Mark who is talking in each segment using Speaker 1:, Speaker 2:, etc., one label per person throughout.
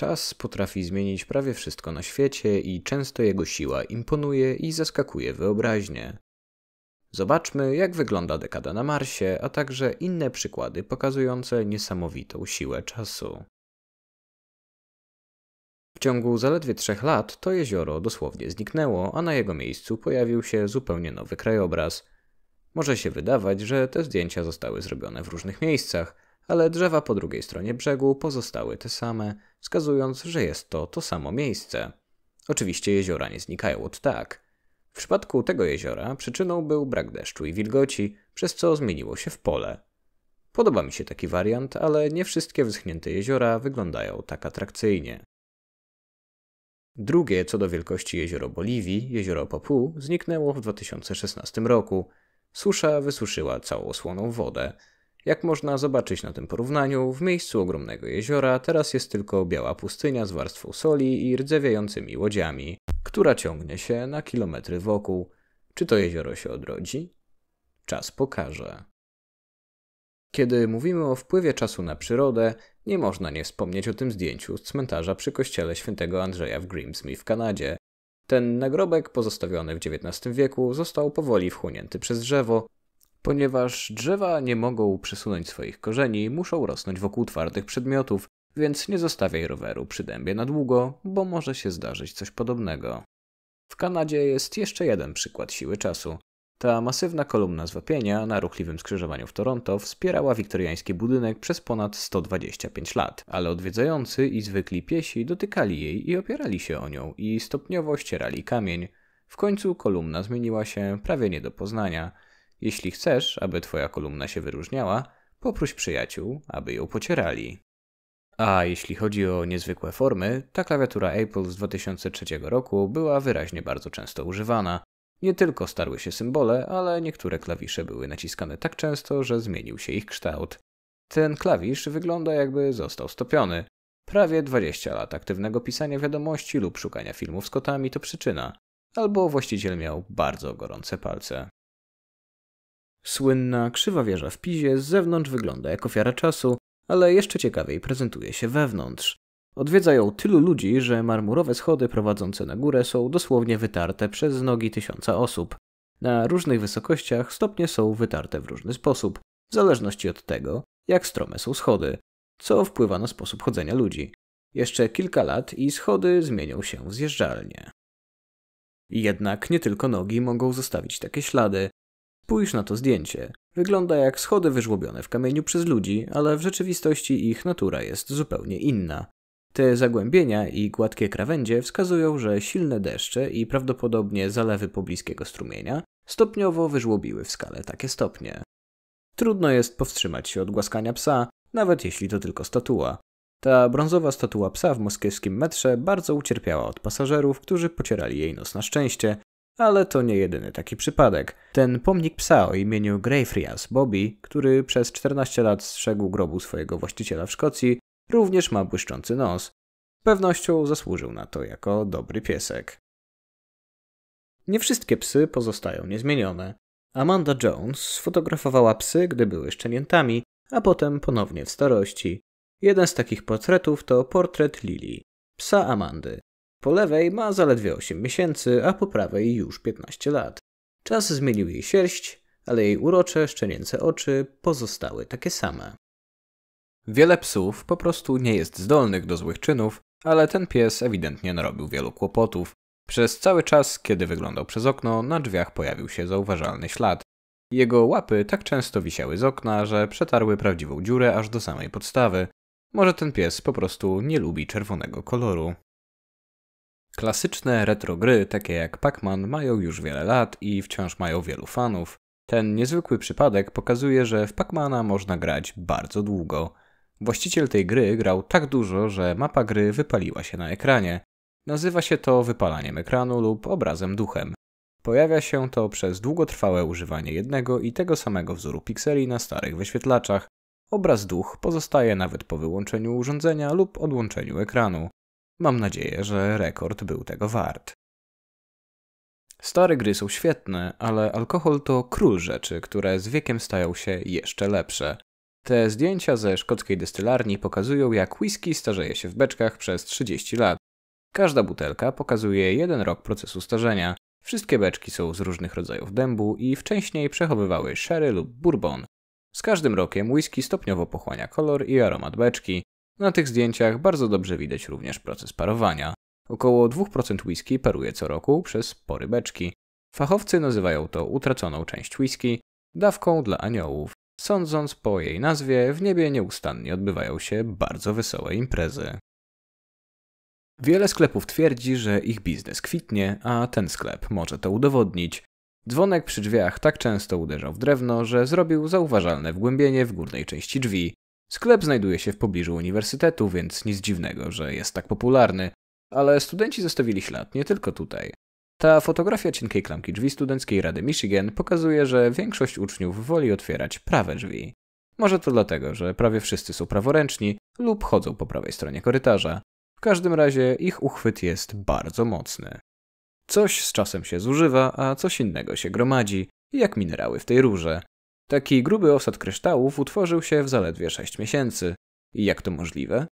Speaker 1: Czas potrafi zmienić prawie wszystko na świecie i często jego siła imponuje i zaskakuje wyobraźnię. Zobaczmy, jak wygląda dekada na Marsie, a także inne przykłady pokazujące niesamowitą siłę czasu. W ciągu zaledwie trzech lat to jezioro dosłownie zniknęło, a na jego miejscu pojawił się zupełnie nowy krajobraz. Może się wydawać, że te zdjęcia zostały zrobione w różnych miejscach, ale drzewa po drugiej stronie brzegu pozostały te same, wskazując, że jest to to samo miejsce. Oczywiście jeziora nie znikają od tak. W przypadku tego jeziora przyczyną był brak deszczu i wilgoci, przez co zmieniło się w pole. Podoba mi się taki wariant, ale nie wszystkie wyschnięte jeziora wyglądają tak atrakcyjnie. Drugie co do wielkości jezioro Boliwii, jezioro Papu, zniknęło w 2016 roku. Susza wysuszyła całą słoną wodę, jak można zobaczyć na tym porównaniu, w miejscu ogromnego jeziora teraz jest tylko biała pustynia z warstwą soli i rdzewiającymi łodziami, która ciągnie się na kilometry wokół. Czy to jezioro się odrodzi? Czas pokaże. Kiedy mówimy o wpływie czasu na przyrodę, nie można nie wspomnieć o tym zdjęciu z cmentarza przy kościele świętego Andrzeja w Grimsby w Kanadzie. Ten nagrobek, pozostawiony w XIX wieku, został powoli wchłonięty przez drzewo, Ponieważ drzewa nie mogą przesunąć swoich korzeni, muszą rosnąć wokół twardych przedmiotów, więc nie zostawiaj roweru przy dębie na długo, bo może się zdarzyć coś podobnego. W Kanadzie jest jeszcze jeden przykład siły czasu. Ta masywna kolumna z wapienia na ruchliwym skrzyżowaniu w Toronto wspierała wiktoriański budynek przez ponad 125 lat, ale odwiedzający i zwykli piesi dotykali jej i opierali się o nią i stopniowo ścierali kamień. W końcu kolumna zmieniła się prawie nie do poznania – jeśli chcesz, aby twoja kolumna się wyróżniała, poproś przyjaciół, aby ją pocierali. A jeśli chodzi o niezwykłe formy, ta klawiatura Apple z 2003 roku była wyraźnie bardzo często używana. Nie tylko starły się symbole, ale niektóre klawisze były naciskane tak często, że zmienił się ich kształt. Ten klawisz wygląda jakby został stopiony. Prawie 20 lat aktywnego pisania wiadomości lub szukania filmów z kotami to przyczyna. Albo właściciel miał bardzo gorące palce. Słynna krzywa wieża w Pizie z zewnątrz wygląda jak ofiara czasu, ale jeszcze ciekawiej prezentuje się wewnątrz. Odwiedza ją tylu ludzi, że marmurowe schody prowadzące na górę są dosłownie wytarte przez nogi tysiąca osób. Na różnych wysokościach stopnie są wytarte w różny sposób, w zależności od tego, jak strome są schody, co wpływa na sposób chodzenia ludzi. Jeszcze kilka lat i schody zmienią się w zjeżdżalnie. Jednak nie tylko nogi mogą zostawić takie ślady. Spójrz na to zdjęcie. Wygląda jak schody wyżłobione w kamieniu przez ludzi, ale w rzeczywistości ich natura jest zupełnie inna. Te zagłębienia i gładkie krawędzie wskazują, że silne deszcze i prawdopodobnie zalewy pobliskiego strumienia stopniowo wyżłobiły w skale takie stopnie. Trudno jest powstrzymać się od głaskania psa, nawet jeśli to tylko statua. Ta brązowa statua psa w moskiewskim metrze bardzo ucierpiała od pasażerów, którzy pocierali jej nos na szczęście, ale to nie jedyny taki przypadek. Ten pomnik psa o imieniu Greyfriars Bobby, który przez 14 lat strzegł grobu swojego właściciela w Szkocji, również ma błyszczący nos. Z pewnością zasłużył na to jako dobry piesek. Nie wszystkie psy pozostają niezmienione. Amanda Jones sfotografowała psy, gdy były szczeniętami, a potem ponownie w starości. Jeden z takich portretów to portret Lili, psa Amandy, po lewej ma zaledwie 8 miesięcy, a po prawej już 15 lat. Czas zmienił jej sierść, ale jej urocze, szczenięce oczy pozostały takie same. Wiele psów po prostu nie jest zdolnych do złych czynów, ale ten pies ewidentnie narobił wielu kłopotów. Przez cały czas, kiedy wyglądał przez okno, na drzwiach pojawił się zauważalny ślad. Jego łapy tak często wisiały z okna, że przetarły prawdziwą dziurę aż do samej podstawy. Może ten pies po prostu nie lubi czerwonego koloru. Klasyczne retro gry, takie jak Pac-Man, mają już wiele lat i wciąż mają wielu fanów. Ten niezwykły przypadek pokazuje, że w Pac-Mana można grać bardzo długo. Właściciel tej gry grał tak dużo, że mapa gry wypaliła się na ekranie. Nazywa się to wypalaniem ekranu lub obrazem duchem. Pojawia się to przez długotrwałe używanie jednego i tego samego wzoru pikseli na starych wyświetlaczach. Obraz duch pozostaje nawet po wyłączeniu urządzenia lub odłączeniu ekranu. Mam nadzieję, że rekord był tego wart. Stare gry są świetne, ale alkohol to król rzeczy, które z wiekiem stają się jeszcze lepsze. Te zdjęcia ze szkockiej destylarni pokazują, jak whisky starzeje się w beczkach przez 30 lat. Każda butelka pokazuje jeden rok procesu starzenia. Wszystkie beczki są z różnych rodzajów dębu i wcześniej przechowywały sherry lub bourbon. Z każdym rokiem whisky stopniowo pochłania kolor i aromat beczki. Na tych zdjęciach bardzo dobrze widać również proces parowania. Około 2% whisky paruje co roku przez pory beczki. Fachowcy nazywają to utraconą część whisky, dawką dla aniołów. Sądząc po jej nazwie, w niebie nieustannie odbywają się bardzo wesołe imprezy. Wiele sklepów twierdzi, że ich biznes kwitnie, a ten sklep może to udowodnić. Dzwonek przy drzwiach tak często uderzał w drewno, że zrobił zauważalne wgłębienie w górnej części drzwi. Sklep znajduje się w pobliżu uniwersytetu, więc nic dziwnego, że jest tak popularny, ale studenci zostawili ślad nie tylko tutaj. Ta fotografia cienkiej klamki drzwi Studenckiej Rady Michigan pokazuje, że większość uczniów woli otwierać prawe drzwi. Może to dlatego, że prawie wszyscy są praworęczni lub chodzą po prawej stronie korytarza. W każdym razie ich uchwyt jest bardzo mocny. Coś z czasem się zużywa, a coś innego się gromadzi, jak minerały w tej rurze. Taki gruby osad kryształów utworzył się w zaledwie 6 miesięcy. I jak to możliwe?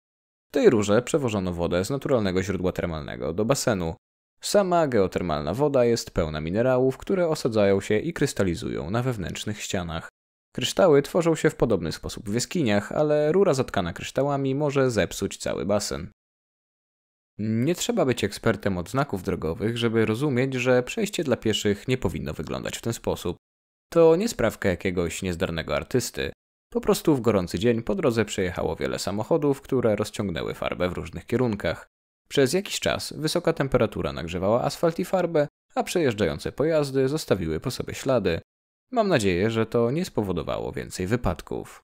Speaker 1: W tej rurze przewożono wodę z naturalnego źródła termalnego do basenu. Sama geotermalna woda jest pełna minerałów, które osadzają się i krystalizują na wewnętrznych ścianach. Kryształy tworzą się w podobny sposób w jaskiniach, ale rura zatkana kryształami może zepsuć cały basen. Nie trzeba być ekspertem od znaków drogowych, żeby rozumieć, że przejście dla pieszych nie powinno wyglądać w ten sposób. To nie sprawka jakiegoś niezdarnego artysty. Po prostu w gorący dzień po drodze przejechało wiele samochodów, które rozciągnęły farbę w różnych kierunkach. Przez jakiś czas wysoka temperatura nagrzewała asfalt i farbę, a przejeżdżające pojazdy zostawiły po sobie ślady. Mam nadzieję, że to nie spowodowało więcej wypadków.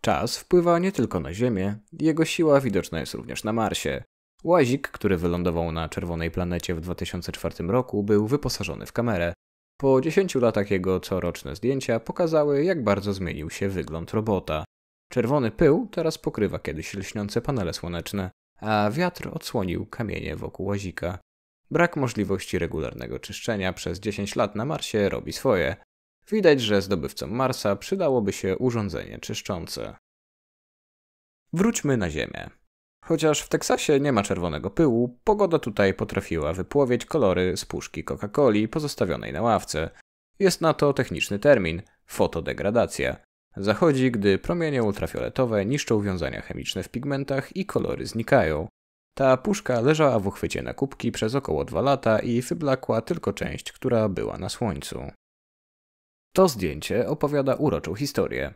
Speaker 1: Czas wpływa nie tylko na Ziemię, jego siła widoczna jest również na Marsie. Łazik, który wylądował na czerwonej planecie w 2004 roku, był wyposażony w kamerę, po 10 latach jego coroczne zdjęcia pokazały, jak bardzo zmienił się wygląd robota. Czerwony pył teraz pokrywa kiedyś lśniące panele słoneczne, a wiatr odsłonił kamienie wokół łazika. Brak możliwości regularnego czyszczenia przez 10 lat na Marsie robi swoje. Widać, że zdobywcom Marsa przydałoby się urządzenie czyszczące. Wróćmy na Ziemię. Chociaż w Teksasie nie ma czerwonego pyłu, pogoda tutaj potrafiła wypłowieć kolory z puszki Coca-Coli pozostawionej na ławce. Jest na to techniczny termin fotodegradacja. Zachodzi, gdy promienie ultrafioletowe niszczą wiązania chemiczne w pigmentach i kolory znikają. Ta puszka leżała w uchwycie na kubki przez około dwa lata i wyblakła tylko część, która była na słońcu. To zdjęcie opowiada uroczą historię.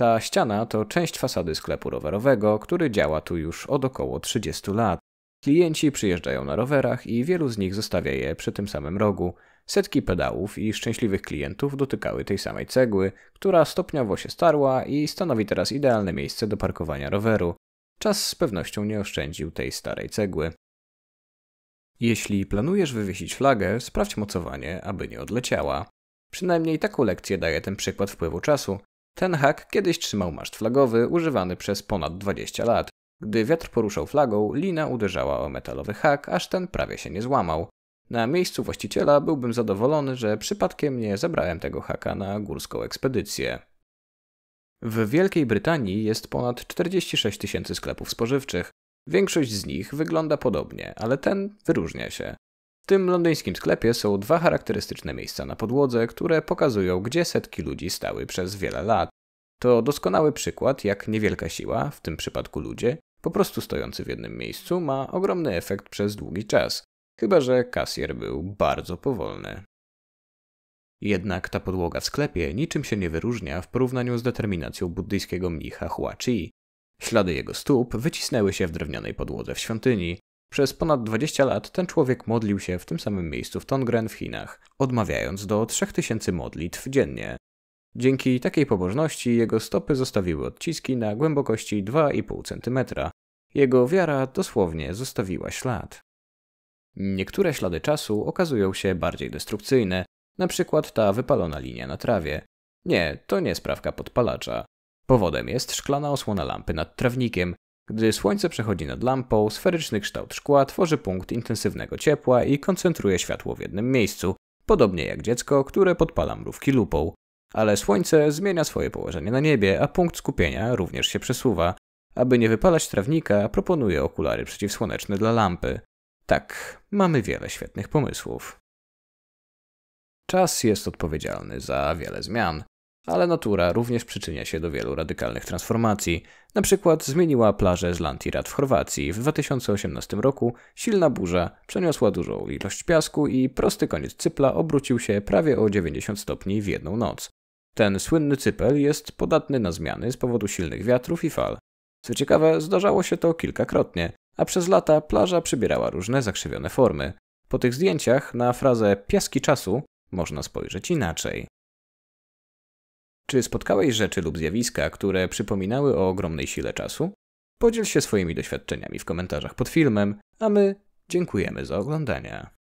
Speaker 1: Ta ściana to część fasady sklepu rowerowego, który działa tu już od około 30 lat. Klienci przyjeżdżają na rowerach i wielu z nich zostawia je przy tym samym rogu. Setki pedałów i szczęśliwych klientów dotykały tej samej cegły, która stopniowo się starła i stanowi teraz idealne miejsce do parkowania roweru. Czas z pewnością nie oszczędził tej starej cegły. Jeśli planujesz wywiesić flagę, sprawdź mocowanie, aby nie odleciała. Przynajmniej taką lekcję daje ten przykład wpływu czasu. Ten hak kiedyś trzymał maszt flagowy używany przez ponad 20 lat. Gdy wiatr poruszał flagą, lina uderzała o metalowy hak, aż ten prawie się nie złamał. Na miejscu właściciela byłbym zadowolony, że przypadkiem nie zabrałem tego haka na górską ekspedycję. W Wielkiej Brytanii jest ponad 46 tysięcy sklepów spożywczych. Większość z nich wygląda podobnie, ale ten wyróżnia się tym londyńskim sklepie są dwa charakterystyczne miejsca na podłodze, które pokazują, gdzie setki ludzi stały przez wiele lat. To doskonały przykład, jak niewielka siła, w tym przypadku ludzie, po prostu stojący w jednym miejscu, ma ogromny efekt przez długi czas, chyba że kasjer był bardzo powolny. Jednak ta podłoga w sklepie niczym się nie wyróżnia w porównaniu z determinacją buddyjskiego mnicha Hua Chi. Ślady jego stóp wycisnęły się w drewnianej podłodze w świątyni, przez ponad 20 lat ten człowiek modlił się w tym samym miejscu w Tongren w Chinach, odmawiając do 3000 modlitw dziennie. Dzięki takiej pobożności jego stopy zostawiły odciski na głębokości 2,5 cm. Jego wiara dosłownie zostawiła ślad. Niektóre ślady czasu okazują się bardziej destrukcyjne, na przykład ta wypalona linia na trawie. Nie, to nie sprawka podpalacza. Powodem jest szklana osłona lampy nad trawnikiem, gdy słońce przechodzi nad lampą, sferyczny kształt szkła tworzy punkt intensywnego ciepła i koncentruje światło w jednym miejscu, podobnie jak dziecko, które podpala mrówki lupą. Ale słońce zmienia swoje położenie na niebie, a punkt skupienia również się przesuwa. Aby nie wypalać trawnika, proponuję okulary przeciwsłoneczne dla lampy. Tak, mamy wiele świetnych pomysłów. Czas jest odpowiedzialny za wiele zmian ale natura również przyczynia się do wielu radykalnych transformacji. Na przykład zmieniła plażę z Lantirad w Chorwacji. W 2018 roku silna burza przeniosła dużą ilość piasku i prosty koniec cypla obrócił się prawie o 90 stopni w jedną noc. Ten słynny cypel jest podatny na zmiany z powodu silnych wiatrów i fal. Co ciekawe, zdarzało się to kilkakrotnie, a przez lata plaża przybierała różne zakrzywione formy. Po tych zdjęciach na frazę piaski czasu można spojrzeć inaczej. Czy spotkałeś rzeczy lub zjawiska, które przypominały o ogromnej sile czasu? Podziel się swoimi doświadczeniami w komentarzach pod filmem, a my dziękujemy za oglądanie.